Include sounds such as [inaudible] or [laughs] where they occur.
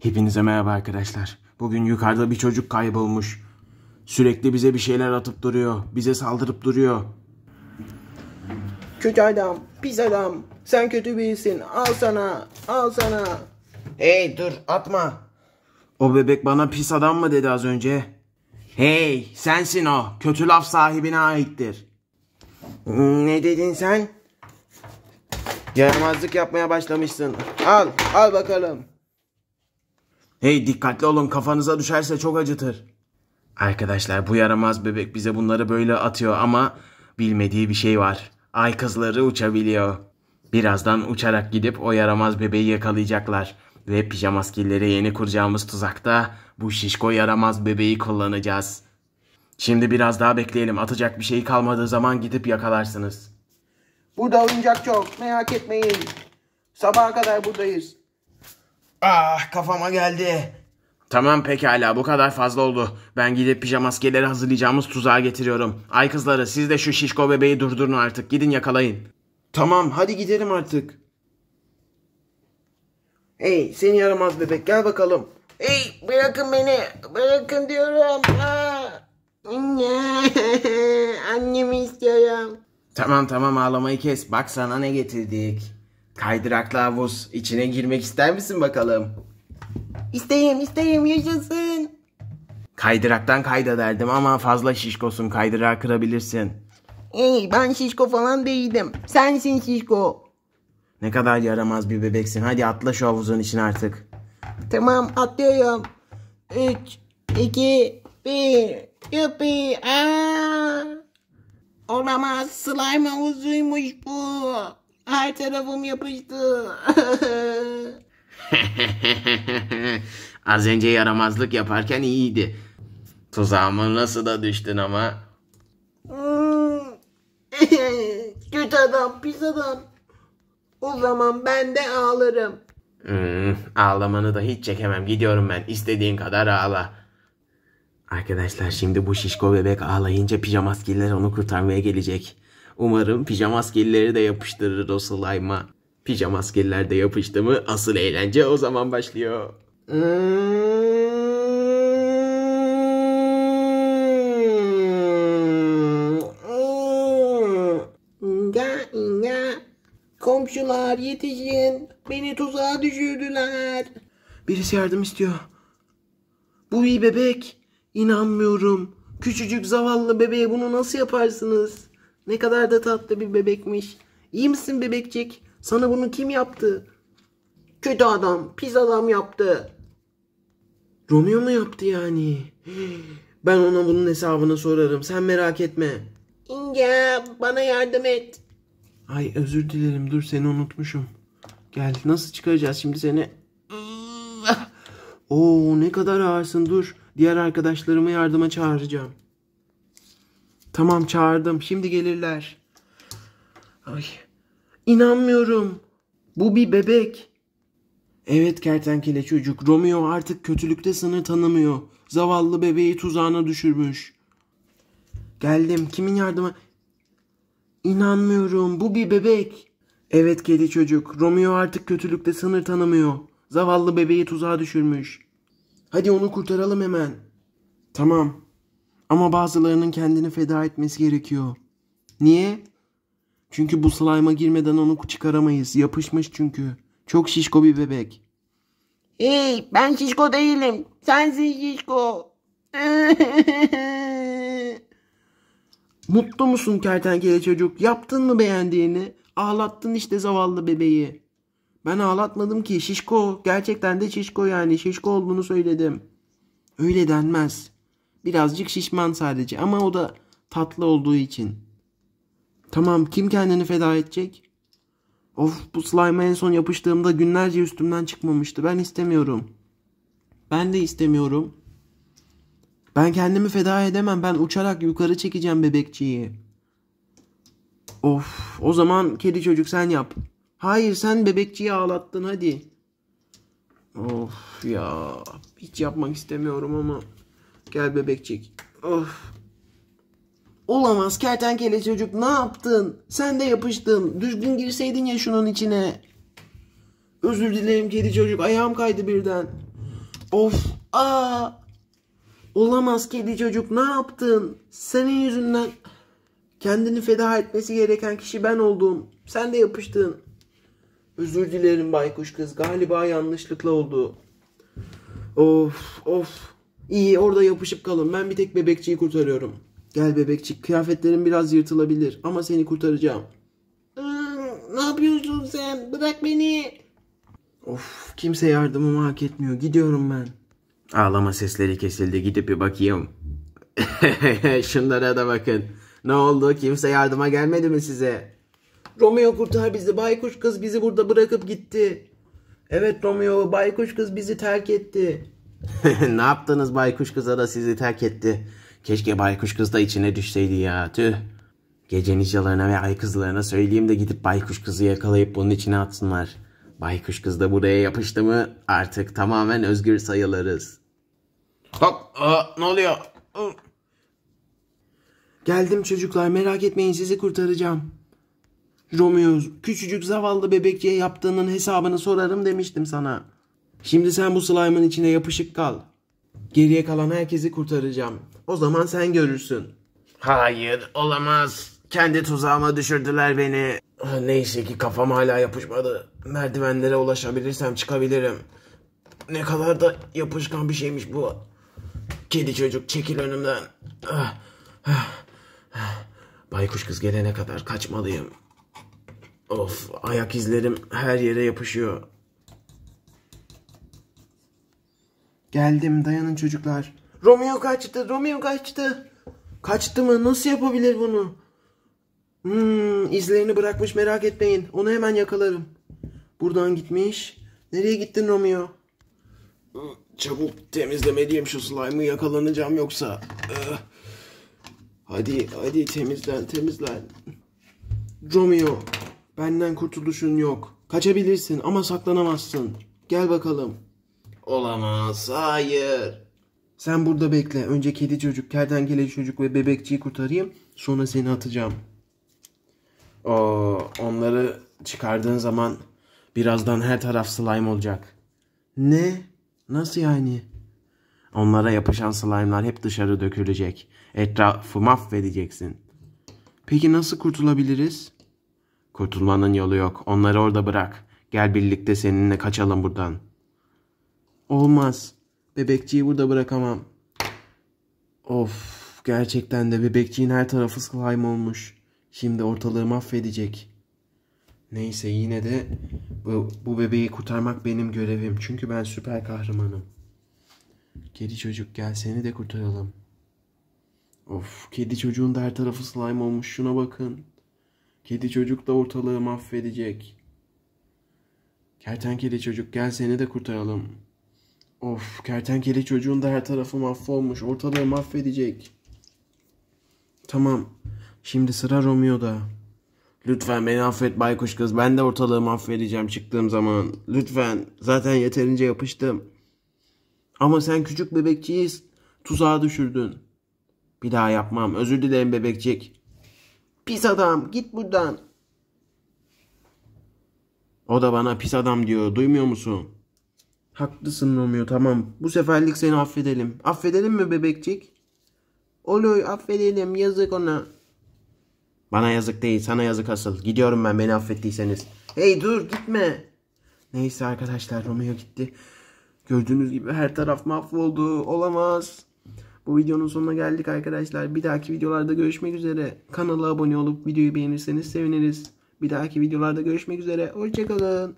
Hepinize merhaba arkadaşlar. Bugün yukarıda bir çocuk kaybolmuş. Sürekli bize bir şeyler atıp duruyor. Bize saldırıp duruyor. Kötü adam, pis adam. Sen kötü birisin. Al sana, al sana. Hey dur atma. O bebek bana pis adam mı dedi az önce? Hey sensin o. Kötü laf sahibine aittir. Ne dedin sen? Yaramazlık yapmaya başlamışsın. Al, al bakalım. Hey dikkatli olun kafanıza düşerse çok acıtır. Arkadaşlar bu yaramaz bebek bize bunları böyle atıyor ama bilmediği bir şey var. Ay kızları uçabiliyor. Birazdan uçarak gidip o yaramaz bebeği yakalayacaklar. Ve pijamaskillere yeni kuracağımız tuzakta bu şişko yaramaz bebeği kullanacağız. Şimdi biraz daha bekleyelim. Atacak bir şey kalmadığı zaman gidip yakalarsınız. Burada oyuncak çok. Merak etmeyin. Sabaha kadar buradayız. Ah kafama geldi. Tamam pekala bu kadar fazla oldu. Ben gidip pijama pijamaskeleri hazırlayacağımız tuzağa getiriyorum. Ay kızları siz de şu şişko bebeği durdurun artık. Gidin yakalayın. Tamam hadi gidelim artık. Hey seni yaramaz bebek gel bakalım. Hey bırakın beni. Bırakın diyorum. Aa, ah. anne. [laughs] Annemi istiyorum. Tamam tamam ağlamayı kes. Bak sana ne getirdik. Kaydıraklı havuz içine girmek ister misin bakalım? İsteyim isteyim yaşasın. Kaydıraktan kayda derdim ama fazla şişkosun kaydırağı kırabilirsin. Ey ben şişko falan değildim. Sensin şişko. Ne kadar yaramaz bir bebeksin. Hadi atla şu havuzun içine artık. Tamam atlıyorum. 3, 2, 1. Yuppi. Aa! Olamaz slime havuzuymuş bu. Her tarafım yapıştı. [laughs] Az önce yaramazlık yaparken iyiydi. Tuzağıma nasıl da düştün ama. Hmm. [laughs] Kötü adam, pis adam. O zaman ben de ağlarım. Hmm, ağlamanı da hiç çekemem. Gidiyorum ben. İstediğin kadar ağla. Arkadaşlar şimdi bu şişko bebek ağlayınca pijamaskiller onu kurtarmaya gelecek. Umarım pijama pijamaskelileri de yapıştırır o slime'a. Pijamaskeliler de yapıştı mı asıl eğlence o zaman başlıyor. Komşular yetişin. Beni tuzağa düşürdüler. Birisi yardım istiyor. Bu bir bebek. İnanmıyorum. Küçücük zavallı bebeğe bunu nasıl yaparsınız? Ne kadar da tatlı bir bebekmiş. İyi misin bebekcik? Sana bunu kim yaptı? Kötü adam, pis adam yaptı. Romeo mu yaptı yani? Ben ona bunun hesabını sorarım. Sen merak etme. İnce bana yardım et. Ay özür dilerim. Dur seni unutmuşum. Gel nasıl çıkaracağız şimdi seni? Oo ne kadar ağırsın dur. Diğer arkadaşlarımı yardıma çağıracağım. Tamam çağırdım. Şimdi gelirler. Ay. İnanmıyorum. Bu bir bebek. Evet kertenkele çocuk. Romeo artık kötülükte sınır tanımıyor. Zavallı bebeği tuzağına düşürmüş. Geldim. Kimin yardımı? İnanmıyorum. Bu bir bebek. Evet kedi çocuk. Romeo artık kötülükte sınır tanımıyor. Zavallı bebeği tuzağa düşürmüş. Hadi onu kurtaralım hemen. Tamam. Ama bazılarının kendini feda etmesi gerekiyor. Niye? Çünkü bu slime'a girmeden onu çıkaramayız. Yapışmış çünkü. Çok şişko bir bebek. Hey ben şişko değilim. Sensin şişko. [laughs] Mutlu musun kertenkele çocuk? Yaptın mı beğendiğini? Ağlattın işte zavallı bebeği. Ben ağlatmadım ki şişko. Gerçekten de şişko yani. Şişko olduğunu söyledim. Öyle denmez. Birazcık şişman sadece ama o da tatlı olduğu için. Tamam kim kendini feda edecek? Of bu slime'a en son yapıştığımda günlerce üstümden çıkmamıştı. Ben istemiyorum. Ben de istemiyorum. Ben kendimi feda edemem. Ben uçarak yukarı çekeceğim bebekçiyi. Of o zaman kedi çocuk sen yap. Hayır sen bebekçiyi ağlattın hadi. Of ya hiç yapmak istemiyorum ama. Gel bebekçik. Of. Olamaz kertenkele çocuk ne yaptın? Sen de yapıştın. Düzgün girseydin ya şunun içine. Özür dilerim kedi çocuk ayağım kaydı birden. Of aa. Olamaz kedi çocuk ne yaptın? Senin yüzünden kendini feda etmesi gereken kişi ben oldum. Sen de yapıştın. Özür dilerim baykuş kız galiba yanlışlıkla oldu. Of of İyi orada yapışıp kalın. Ben bir tek bebekçiyi kurtarıyorum. Gel bebekçik kıyafetlerin biraz yırtılabilir ama seni kurtaracağım. Hmm, ne yapıyorsun sen? Bırak beni. Of kimse yardımımı hak etmiyor. Gidiyorum ben. Ağlama sesleri kesildi. Gidip bir bakayım. [laughs] Şunlara da bakın. Ne oldu? Kimse yardıma gelmedi mi size? Romeo kurtar bizi. Baykuş kız bizi burada bırakıp gitti. Evet Romeo, baykuş kız bizi terk etti. [laughs] ne yaptınız baykuş kıza da sizi terk etti. Keşke baykuş kız da içine düşseydi ya tüh. Gece nicalarına ve ay kızlarına söyleyeyim de gidip baykuş kızı yakalayıp bunun içine atsınlar. Baykuş kız da buraya yapıştı mı artık tamamen özgür sayılırız. Hop aa, ne oluyor? Geldim çocuklar merak etmeyin sizi kurtaracağım. Romeo küçücük zavallı bebekçiye yaptığının hesabını sorarım demiştim sana.'' Şimdi sen bu slime'ın içine yapışık kal. Geriye kalan herkesi kurtaracağım. O zaman sen görürsün. Hayır olamaz. Kendi tuzağıma düşürdüler beni. Neyse ki kafam hala yapışmadı. Merdivenlere ulaşabilirsem çıkabilirim. Ne kadar da yapışkan bir şeymiş bu. Kedi çocuk çekil önümden. Ah, ah, ah. Baykuş kız gelene kadar kaçmalıyım. Of ayak izlerim her yere yapışıyor. Geldim dayanın çocuklar. Romeo kaçtı, Romeo kaçtı. Kaçtı mı? Nasıl yapabilir bunu? Hmm, izlerini bırakmış merak etmeyin. Onu hemen yakalarım. Buradan gitmiş. Nereye gittin Romeo? Çabuk temizlemeliyim şu slime'ı yakalanacağım yoksa. Eh. Hadi hadi temizlen temizlen. Romeo benden kurtuluşun yok. Kaçabilirsin ama saklanamazsın. Gel bakalım. Olamaz. Hayır. Sen burada bekle. Önce kedi çocuk, kerden kertenkele çocuk ve bebekçiyi kurtarayım. Sonra seni atacağım. Oo, onları çıkardığın zaman birazdan her taraf slime olacak. Ne? Nasıl yani? Onlara yapışan slime'lar hep dışarı dökülecek. Etrafı mahvedeceksin. Peki nasıl kurtulabiliriz? Kurtulmanın yolu yok. Onları orada bırak. Gel birlikte seninle kaçalım buradan.'' Olmaz. Bebekçiyi burada bırakamam. Of gerçekten de bebekçiğin her tarafı slime olmuş. Şimdi ortalığı mahvedecek. Neyse yine de bu, bu bebeği kurtarmak benim görevim. Çünkü ben süper kahramanım. Kedi çocuk gel seni de kurtaralım. Of kedi çocuğun da her tarafı slime olmuş şuna bakın. Kedi çocuk da ortalığı mahvedecek. Kertenkele çocuk gel seni de kurtaralım. Of kertenkele çocuğun da her tarafı mahvolmuş. Ortalığı mahvedecek. Tamam. Şimdi sıra Romeo'da. Lütfen beni affet baykuş kız. Ben de ortalığı mahvedeceğim çıktığım zaman. Lütfen. Zaten yeterince yapıştım. Ama sen küçük bebekçiyi tuzağa düşürdün. Bir daha yapmam. Özür dilerim bebekçik. Pis adam git buradan. O da bana pis adam diyor. Duymuyor musun? Haklısın Romeo tamam. Bu seferlik seni affedelim. Affedelim mi bebekçik? Oloy affedelim yazık ona. Bana yazık değil sana yazık asıl. Gidiyorum ben beni affettiyseniz. Hey dur gitme. Neyse arkadaşlar Romeo gitti. Gördüğünüz gibi her taraf mahvoldu. Olamaz. Bu videonun sonuna geldik arkadaşlar. Bir dahaki videolarda görüşmek üzere. Kanala abone olup videoyu beğenirseniz seviniriz. Bir dahaki videolarda görüşmek üzere. Hoşçakalın.